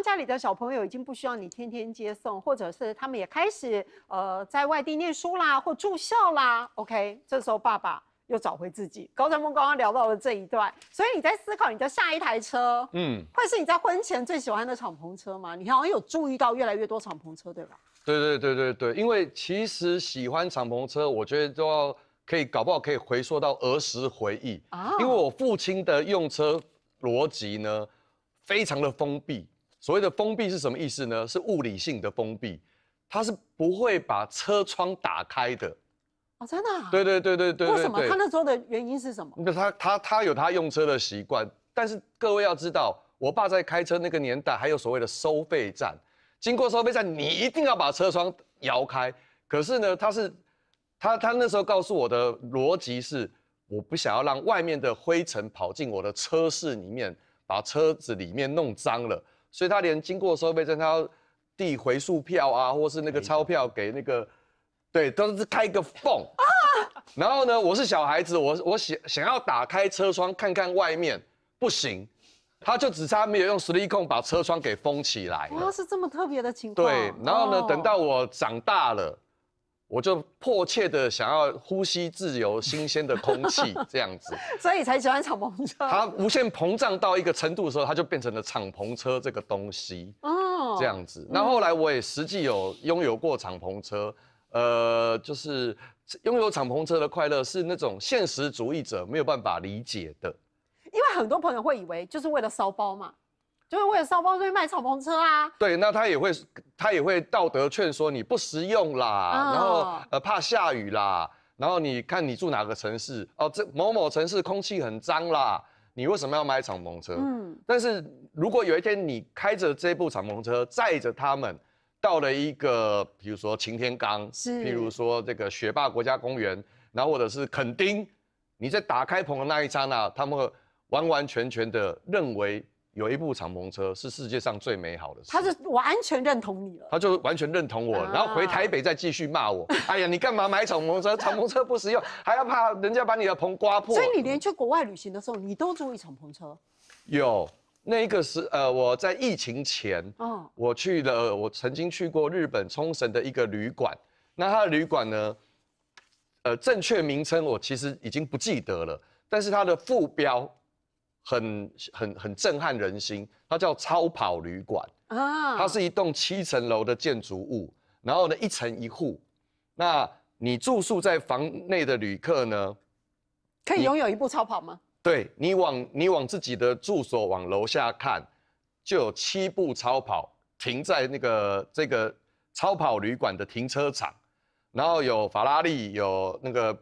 家里的小朋友已经不需要你天天接送，或者是他们也开始呃在外地念书啦，或住校啦。OK，这时候爸爸又找回自己。高占峰刚刚聊到了这一段，所以你在思考你的下一台车，嗯，会是你在婚前最喜欢的敞篷车吗？你好像有注意到越来越多敞篷车，对吧？对对对对对，因为其实喜欢敞篷车，我觉得都要可以搞不好可以回溯到儿时回忆啊。因为我父亲的用车逻辑呢，非常的封闭。所谓的封闭是什么意思呢？是物理性的封闭，他是不会把车窗打开的。哦，真的？对对对对对。为什么？他那时候的原因是什么？他他他有他用车的习惯，但是各位要知道，我爸在开车那个年代还有所谓的收费站，经过收费站你一定要把车窗摇开。可是呢，他是他他那时候告诉我的逻辑是，我不想要让外面的灰尘跑进我的车室里面，把车子里面弄脏了。所以他连经过收费站，他要递回数票啊，或是那个钞票给那个，对，都是开一个缝。然后呢，我是小孩子，我我想想要打开车窗看看外面，不行，他就只差没有用实力控把车窗给封起来。哦，是这么特别的情况。对，然后呢，等到我长大了。我就迫切的想要呼吸自由、新鲜的空气，这样子，所以才喜欢敞篷车。它无限膨胀到一个程度的时候，它就变成了敞篷车这个东西哦，这样子。那后来我也实际有拥有过敞篷车，呃，就是拥有敞篷车的快乐是那种现实主义者没有办法理解的，因为很多朋友会以为就是为了烧包嘛。就是为了烧包，就以卖敞篷车啊。对，那他也会，他也会道德劝说你不实用啦，然后呃怕下雨啦，然后你看你住哪个城市哦，这某某城市空气很脏啦，你为什么要买敞篷车？嗯。但是如果有一天你开着这部敞篷车，载着他们，到了一个比如说擎天岗，是，譬如说这个雪霸国家公园，然后或者是垦丁，你在打开篷的那一刹那，他们会完完全全的认为。有一部敞篷车是世界上最美好的事。他是完全认同你了。他就完全认同我，然后回台北再继续骂我。哎呀，你干嘛买敞篷车？敞篷车不实用，还要怕人家把你的棚刮破。所以你连去国外旅行的时候，你都租一敞篷车？有，那一个是呃，我在疫情前，嗯，我去了，我曾经去过日本冲绳的一个旅馆。那他的旅馆呢，呃，正确名称我其实已经不记得了，但是它的副标。很很很震撼人心，它叫超跑旅馆啊，它是一栋七层楼的建筑物，然后呢一层一户，那你住宿在房内的旅客呢，可以拥有一部超跑吗？对你往你往自己的住所往楼下看，就有七部超跑停在那个这个超跑旅馆的停车场，然后有法拉利，有那个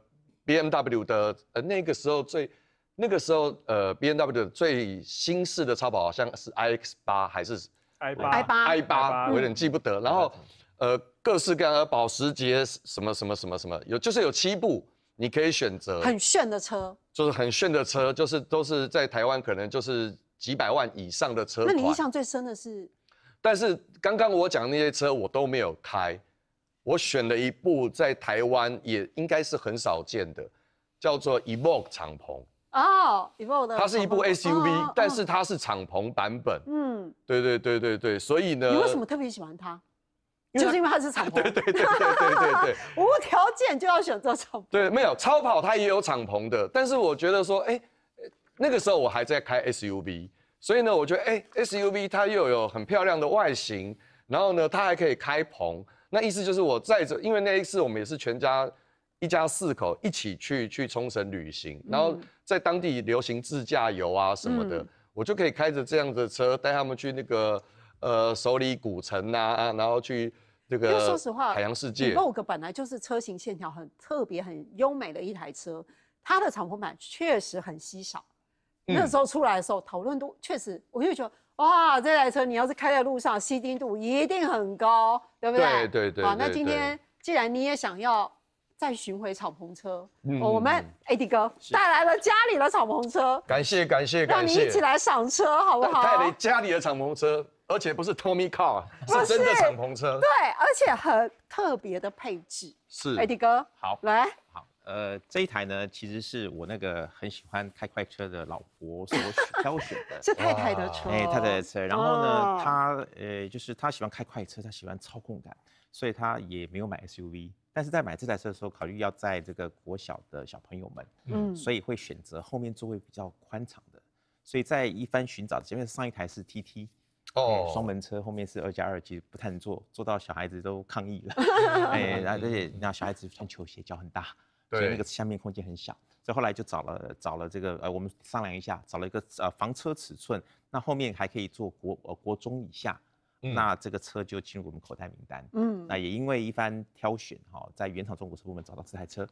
B M W 的，呃那个时候最。那个时候，呃，B N W 最新式的超跑好像是 I X 八还是 I 八 I 八 I 八，我有点记不得。然后，呃，各式各样的保时捷什么什么什么什么，有就是有七部你可以选择，很炫的车，就是很炫的车，就是都是在台湾可能就是几百万以上的车那你印象最深的是？但是刚刚我讲那些车我都没有开，我选了一部在台湾也应该是很少见的，叫做 e v o l e 敞篷。哦，Evolve 的，它是一部 SUV，但是它是敞篷版本。嗯，对对对对对，所以呢，你为什么特别喜欢它？就是因为它是敞篷。对对对对对对 无条件就要选择敞篷。对，没有超跑它也有敞篷的，但是我觉得说，哎，那个时候我还在开 SUV，所以呢，我觉得哎 SUV 它又有很漂亮的外形，然后呢它还可以开棚，那意思就是我在这，因为那一次我们也是全家一家四口一起去去冲绳旅行，然后。在当地流行自驾游啊什么的，我就可以开着这样的车带他们去那个呃首里古城啊，然后去这个。因为说实话，海洋世界。Log 本来就是车型线条很特别、很优美的一台车，它的敞篷版确实很稀少。那时候出来的时候，讨论度确实，我就觉得哇，这台车你要是开在路上，吸睛度一定很高，对不对？对对对。好，那今天既然你也想要。再巡回敞篷车，我们 AD 哥带来了家里的敞篷车，感谢感谢让你一起来赏车好不好？带来家里的敞篷车，而且不是 Tommy Car，是真的敞篷车，对，而且很特别的配置。是 AD 哥，好来，好，呃，这一台呢，其实是我那个很喜欢开快车的老婆所挑选的，是太太的车，哎，太太的车，然后呢，他呃，就是他喜欢开快车，他喜欢操控感，所以他也没有买 SUV。但是在买这台车的时候，考虑要在这个国小的小朋友们，嗯，所以会选择后面座位比较宽敞的。所以在一番寻找前面上一台是 T T，哦，双门车，后面是二加二，其实不太能坐，坐到小孩子都抗议了，哎，然后而且那小孩子穿球鞋，脚很大，以那个下面空间很小，所以后来就找了找了这个呃，我们商量一下，找了一个呃房车尺寸，那后面还可以坐国呃国中以下。那这个车就进入我们口袋名单。嗯，那也因为一番挑选，哈，在原厂中国车部门找到这台车，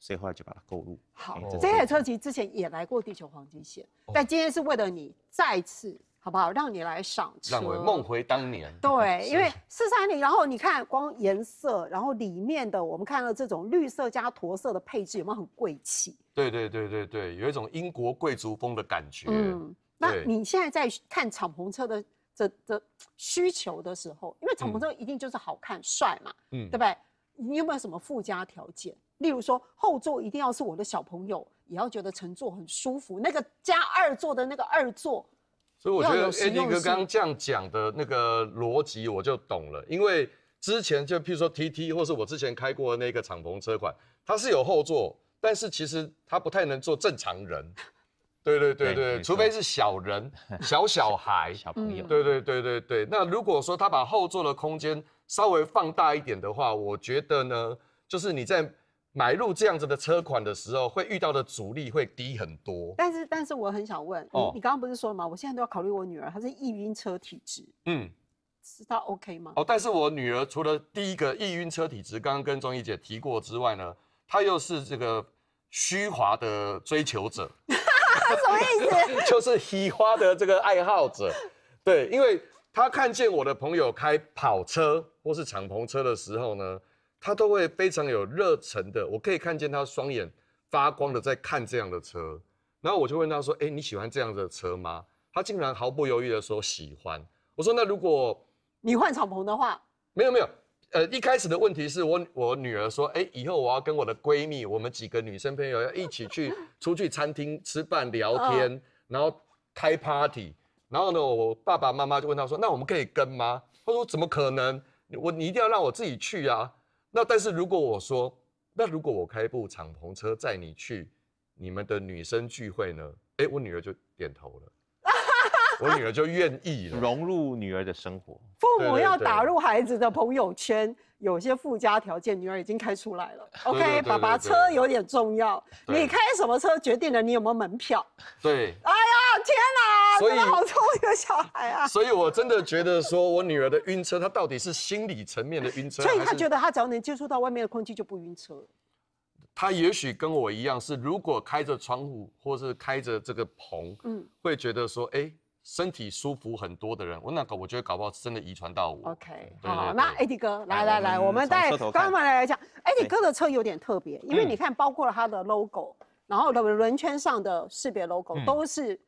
所以后来就把它购入。好，这台车其实之前也来过地球黄金线，但今天是为了你再次，好不好？让你来赏车，让我梦回当年。对，因为四三零，然后你看光颜色，然后里面的我们看到这种绿色加驼色的配置，有没有很贵气？对对对对对，有一种英国贵族风的感觉。嗯，那你现在在看敞篷车的？这这需求的时候，因为敞篷车一定就是好看帅嘛，嗯，对不对？你有没有什么附加条件？例如说后座一定要是我的小朋友，也要觉得乘坐很舒服。那个加二座的那个二座，所以我觉得 a n 哥刚刚这样讲的那个逻辑我就懂了，因为之前就譬如说 TT 或是我之前开过的那个敞篷车款，它是有后座，但是其实它不太能坐正常人。对对对对，除非是小人、小小孩、小朋友。对对对对对，那如果说他把后座的空间稍微放大一点的话，我觉得呢，就是你在买入这样子的车款的时候，会遇到的阻力会低很多。但是但是我很想问，你刚刚不是说吗？我现在都要考虑我女儿，她是易晕车体质。嗯，知道 OK 吗？哦，但是我女儿除了第一个易晕车体质，刚刚跟钟义姐提过之外呢，她又是这个虚华的追求者。什么意思？就是喜花的这个爱好者，对，因为他看见我的朋友开跑车或是敞篷车的时候呢，他都会非常有热忱的，我可以看见他双眼发光的在看这样的车。然后我就问他说：“哎，你喜欢这样的车吗？”他竟然毫不犹豫的说：“喜欢。”我说：“那如果你换敞篷的话？”没有没有。呃，一开始的问题是我我女儿说，哎，以后我要跟我的闺蜜，我们几个女生朋友要一起去 出去餐厅吃饭、聊天，然后开 party，然后呢，我爸爸妈妈就问她说，那我们可以跟吗？她说怎么可能？我你一定要让我自己去啊。那但是如果我说，那如果我开一部敞篷车载你去你们的女生聚会呢？哎，我女儿就点头了。我女儿就愿意融入女儿的生活。父母要打入孩子的朋友圈，有些附加条件，女儿已经开出来了。OK，爸爸车有点重要，你开什么车决定了你有没有门票。对。哎呀，天哪！真的好聪明的小孩啊。所以我真的觉得说，我女儿的晕车，她到底是心理层面的晕车，所以她觉得她只要能接触到外面的空气就不晕车。她也许跟我一样，是如果开着窗户，或是开着这个棚，嗯，会觉得说，哎。身体舒服很多的人，我那个我觉得搞不好真的遗传到我。OK，好，那 AD 哥，来来来，我们再刚买来讲 AD 哥的车有点特别，因为你看，包括了他的 logo，然后的轮圈上的识别 logo 都是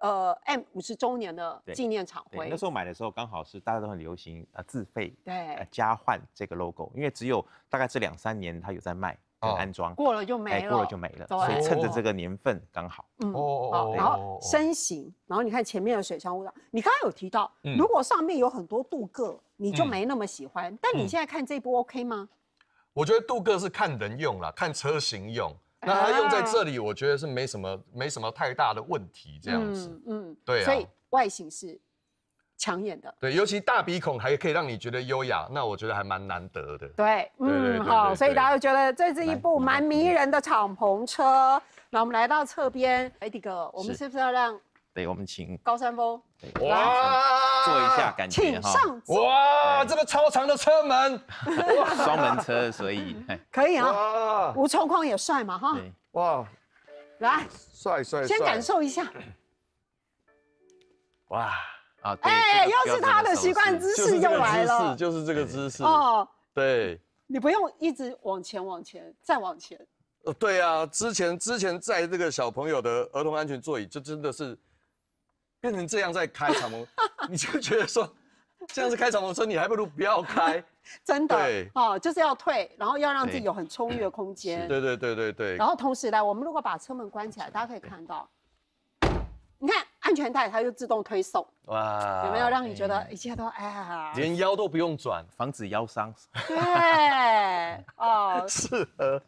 呃 M 五十周年的纪念厂徽。那时候买的时候刚好是大家都很流行啊自费对加换这个 logo，因为只有大概这两三年他有在卖。安装过了就没了，过了就没了，所以趁着这个年份刚好。嗯，哦，然后身形，然后你看前面的水箱雾挡，你刚刚有提到，如果上面有很多镀铬，你就没那么喜欢。但你现在看这部 OK 吗？我觉得镀铬是看人用啦，看车型用。那它用在这里，我觉得是没什么，没什么太大的问题。这样子，嗯，对啊。所以外形是。抢眼的，对，尤其大鼻孔还可以让你觉得优雅，那我觉得还蛮难得的。对，嗯，好，所以大家觉得这是一部蛮迷人的敞篷车。那我们来到侧边，哎，迪哥，我们是不是要让？对，我们请高山峰，哇，坐一下，感觉请上，哇，这个超长的车门，双门车，所以 可以啊，无窗框也帅嘛，哈。哇，来，帅帅，先感受一下，哇。啊，哎，又是他的习惯姿势又来了，就是这个姿势哦。对，你不用一直往前往前再往前。呃，对啊，之前之前在这个小朋友的儿童安全座椅，就真的是变成这样在开敞篷，你就觉得说，这样子开敞篷车你还不如不要开，真的。对，哦，就是要退，然后要让自己有很充裕的空间。对对对对对。然后同时呢，我们如果把车门关起来，大家可以看到，你看。安全带它就自动推送，哇，有没有让你觉得一切都哎？呀，连腰都不用转，防止腰伤。对，哦，适合，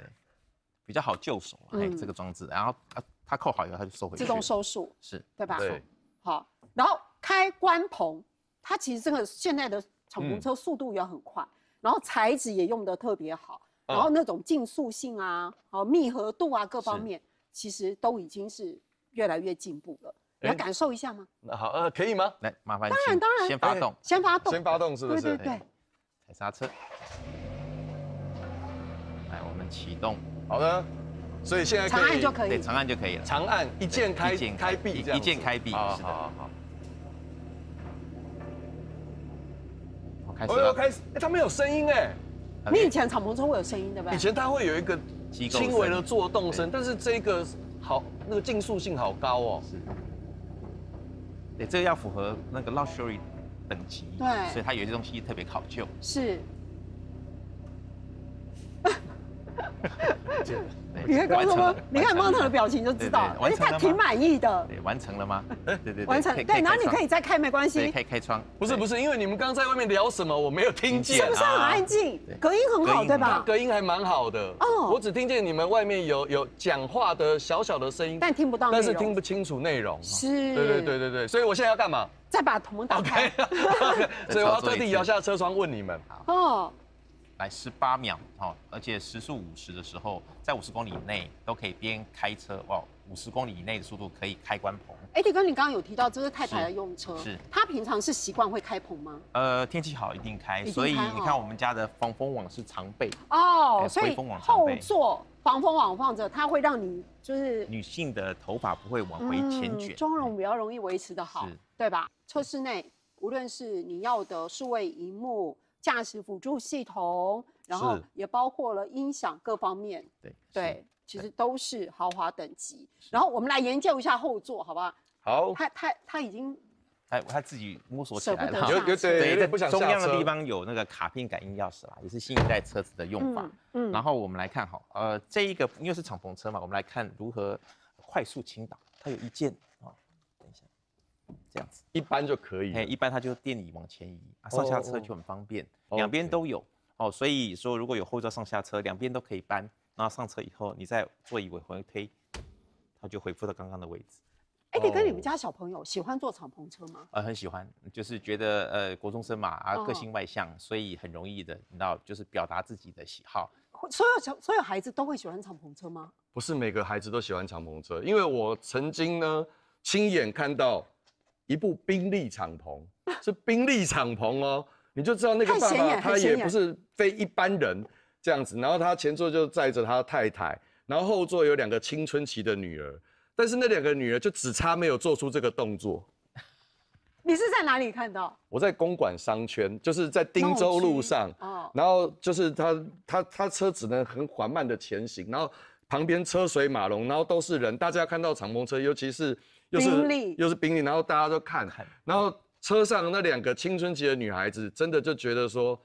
比较好救手哎，这个装置。然后它它扣好以后，它就收回。自动收束，是对吧？好。然后开关棚，它其实这个现在的敞篷车速度也很快，然后材质也用得特别好，然后那种竞速性啊，好密合度啊，各方面其实都已经是越来越进步了。来感受一下吗？那好，呃，可以吗？来，麻烦。当然当然。先发动，先发动，先发动，是不是？对对对。踩刹车。来，我们启动。好的。所以现在可以。长按就可以。对，长按就可以了。长按，一键开，一开闭，一键开闭。好，好，好。好开始。我要开始。哎，它没有声音哎。你以前敞篷车会有声音的吧？以前它会有一个轻微的做动声，但是这个好，那个竞速性好高哦。是。对，这个要符合那个 luxury 等级，对，所以它有些东西特别考究。是。你看什吗？你看模特的表情就知道，而且他挺满意的。完成了吗？对对对，完成。对，然后你可以再开，没关系。可以开窗。不是不是，因为你们刚在外面聊什么，我没有听见。是不是很安静？隔音很好，对吧？隔音还蛮好的。哦。我只听见你们外面有有讲话的小小的声音，但听不到。但是听不清楚内容。是。对对对对对，所以我现在要干嘛？再把头门打开。所以我要特地摇下车窗问你们。哦。来十八秒，好，而且时速五十的时候，在五十公里内都可以边开车哦，五十公里以内的速度可以开关棚。哎，李哥，你刚刚有提到，这是太太的用车，是她平常是习惯会开棚吗？呃，天气好一定开，所以你看我们家的防风网是常备哦，所以帮我做防风网放着，它会让你就是女性的头发不会往回前卷，妆容比较容易维持的好，对吧？车室内无论是你要的数位荧幕。驾驶辅助系统，然后也包括了音响各方面，对对，其实都是豪华等级。然后我们来研究一下后座，好不好？好，他他他已经，哎，他自己摸索起来了。有有对，中央的地方有那个卡片感应钥匙啦，也是新一代车子的用法。嗯，然后我们来看哈，呃，这一个因为是敞篷车嘛，我们来看如何快速倾倒，它有一键。这样子一般就可以，哎，一般它就电椅往前移，上下车就很方便，两边都有哦，所以说如果有后座上下车，两边都可以搬，然后上车以后你再座椅往回推，它就回复到刚刚的位置。哎，你跟你们家小朋友喜欢坐敞篷车吗？啊，很喜欢，就是觉得呃国中生嘛啊，个性外向，所以很容易的，你知道，就是表达自己的喜好。所有小所有孩子都会喜欢敞篷车吗？不是每个孩子都喜欢敞篷车，因为我曾经呢亲眼看到。一部宾利敞篷，是宾利敞篷哦，你就知道那个爸爸他也不是非一般人这样子。然后他前座就载着他太太，然后后座有两个青春期的女儿，但是那两个女儿就只差没有做出这个动作。你是在哪里看到？我在公馆商圈，就是在汀州路上，然后就是他他他车只能很缓慢的前行，然后旁边车水马龙，然后都是人，大家看到敞篷车，尤其是。又是又是宾利，然后大家都看，然后车上那两个青春期的女孩子，真的就觉得说，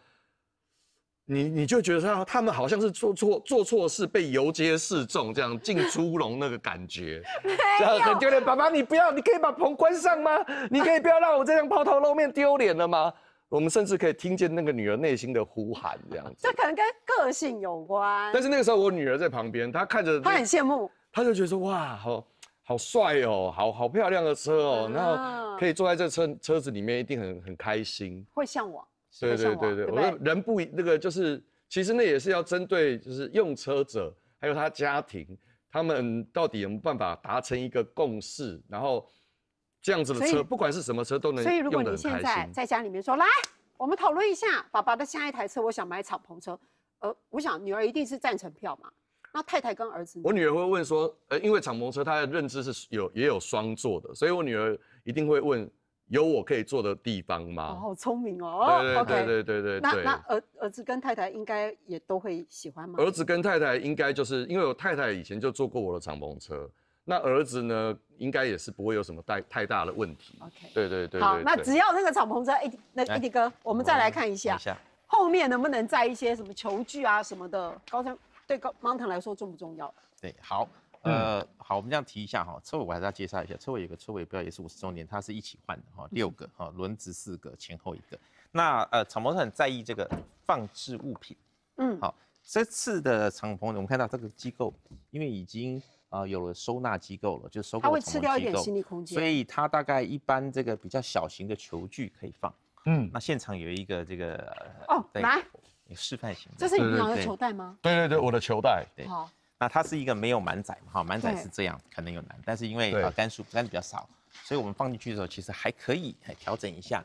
你你就觉得说，他们好像是做错做错事，被游街示众这样进猪笼那个感觉，这样很丢脸。爸爸，你不要，你可以把棚关上吗？你可以不要让我这样抛头露面丢脸了吗？我们甚至可以听见那个女儿内心的呼喊，这样子。这可能跟个性有关。但是那个时候我女儿在旁边，她看着，她很羡慕，她就觉得说，哇哈。好帅哦，好好漂亮的车哦，然后可以坐在这车车子里面，一定很很开心。会向往，对对对对，我说人不那个就是，其实那也是要针对就是用车者，还有他家庭，他们到底有办法达成一个共识，然后这样子的车，不管是什么车都能。所以如果你现在在家里面说，来，我们讨论一下，爸爸的下一台车，我想买敞篷车，呃，我想女儿一定是赞成票嘛？那太太跟儿子，我女儿会问说，呃，因为敞篷车她的认知是有也有双座的，所以我女儿一定会问，有我可以坐的地方吗？哦，好聪明哦。对对对对对对。那那儿儿子跟太太应该也都会喜欢吗？儿子跟太太应该就是因为我太太以前就坐过我的敞篷车，那儿子呢，应该也是不会有什么太太大的问题。OK。对对对。好，那只要那个敞篷车一，那一迪哥，我们再来看一下，后面能不能载一些什么球具啊什么的，高山。对芒糖来说重不重要？对，好，呃，好，我们这样提一下哈，车尾我还是要介绍一下，车尾有个车尾标也是五十周年，它是一起换的哈，六个哈，轮子四个，前后一个。那呃，敞篷车很在意这个放置物品，嗯，好，这次的敞篷我们看到这个机构，因为已经啊有了收纳机构了，就收。它会吃掉一行李空所以它大概一般这个比较小型的球具可以放，嗯，那现场有一个这个哦，来。示范型，这是你常的球袋吗？对对对，我的球袋。好，那它是一个没有满载嘛？哈，满载是这样，可能有难，但是因为啊单数单比较少，所以我们放进去的时候其实还可以，哎，调整一下，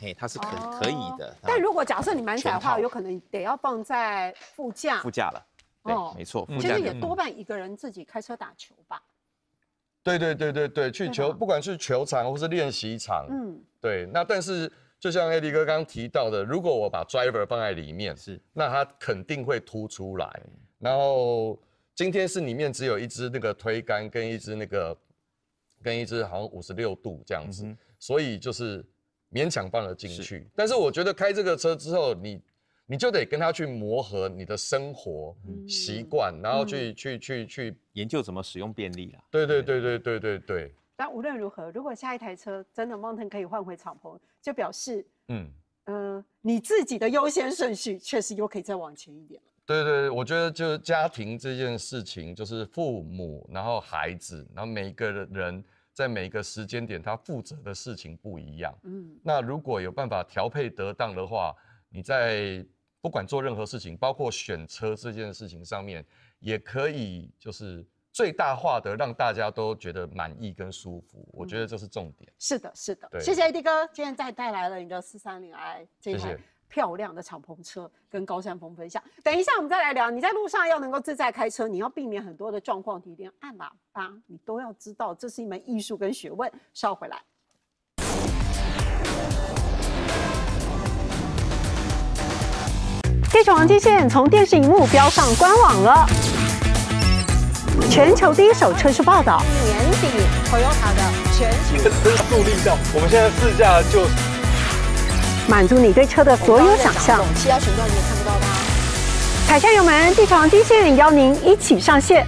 哎，它是可可以的。但如果假设你满载的话，有可能得要放在副驾。副驾了，对，没错。其实也多半一个人自己开车打球吧。对对对对对，去球，不管去球场或是练习场，嗯，对，那但是。就像艾迪哥刚提到的，如果我把 driver 放在里面，是，那它肯定会凸出来。然后今天是里面只有一只那个推杆，跟一只那个，跟一只好像五十六度这样子，所以就是勉强放了进去。但是我觉得开这个车之后，你你就得跟它去磨合你的生活习惯，然后去去去去研究怎么使用便利啦。对对对对对对对。但无论如何，如果下一台车真的 Mountain 可以换回敞篷，就表示，嗯嗯，你自己的优先顺序确实又可以再往前一点了。对对，我觉得就是家庭这件事情，就是父母，然后孩子，然后每一个人在每个时间点他负责的事情不一样。嗯，那如果有办法调配得当的话，你在不管做任何事情，包括选车这件事情上面，也可以就是。最大化的让大家都觉得满意跟舒服，我觉得这是重点。是的，是的，谢谢 AD 哥，今天再带来了你的四三零 i 这款漂亮的敞篷车跟高山风分享。等一下我们再来聊，你在路上要能够自在开车，你要避免很多的状况，比如按喇叭，你都要知道这是一门艺术跟学问。稍回来，地球王金线从电视荧幕标上官网了。全球第一手车市报道，年底 Toyota 的全新车速力道。我们现在试驾就满足你对车的所有想象。七幺频道你也看不到吧？踩下油门，地上惊线邀您一起上线。